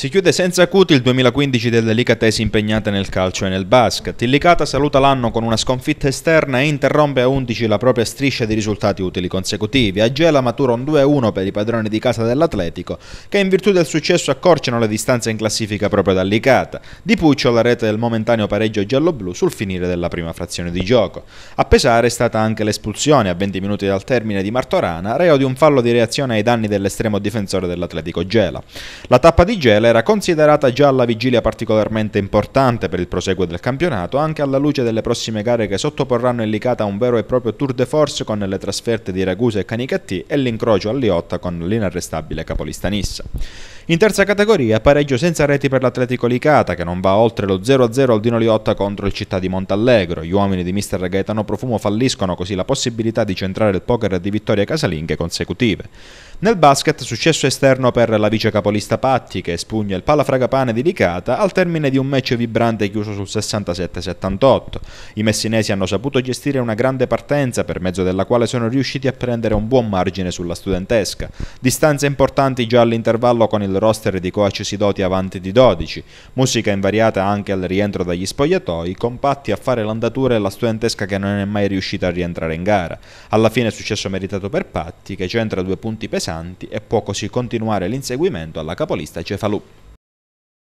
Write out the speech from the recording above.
Si chiude senza acuti il 2015 della Licatesi impegnate nel calcio e nel basket. Il Licata saluta l'anno con una sconfitta esterna e interrompe a 11 la propria striscia di risultati utili consecutivi. A Gela matura un 2-1 per i padroni di casa dell'Atletico, che in virtù del successo accorciano le distanze in classifica proprio dal Licata. Di Puccio la rete del momentaneo pareggio giallo-blu sul finire della prima frazione di gioco. A pesare è stata anche l'espulsione a 20 minuti dal termine di Martorana, reo di un fallo di reazione ai danni dell'estremo difensore dell'Atletico Gela. La tappa di Gela era considerata già alla vigilia particolarmente importante per il proseguo del campionato, anche alla luce delle prossime gare che sottoporranno il Licata a un vero e proprio tour de force con le trasferte di Ragusa e Canicattì e l'incrocio a Liotta con l'inarrestabile capolista capolistanissa. In terza categoria, pareggio senza reti per l'Atletico Licata, che non va oltre lo 0-0 al Dino Liotta contro il Città di Montallegro. Gli uomini di mister Gaetano Profumo falliscono così la possibilità di centrare il poker di vittorie casalinghe consecutive. Nel basket, successo esterno per la vice capolista Patti, che espugna il palafragapane di Licata al termine di un match vibrante chiuso sul 67-78. I messinesi hanno saputo gestire una grande partenza per mezzo della quale sono riusciti a prendere un buon margine sulla studentesca. Distanze importanti già all'intervallo con il roster di Coaci Sidoti avanti di 12, musica invariata anche al rientro dagli spogliatoi, compatti a fare l'andatura e la studentesca che non è mai riuscita a rientrare in gara. Alla fine è successo meritato per Patti, che centra due punti pesanti e può così continuare l'inseguimento alla capolista Cefalù.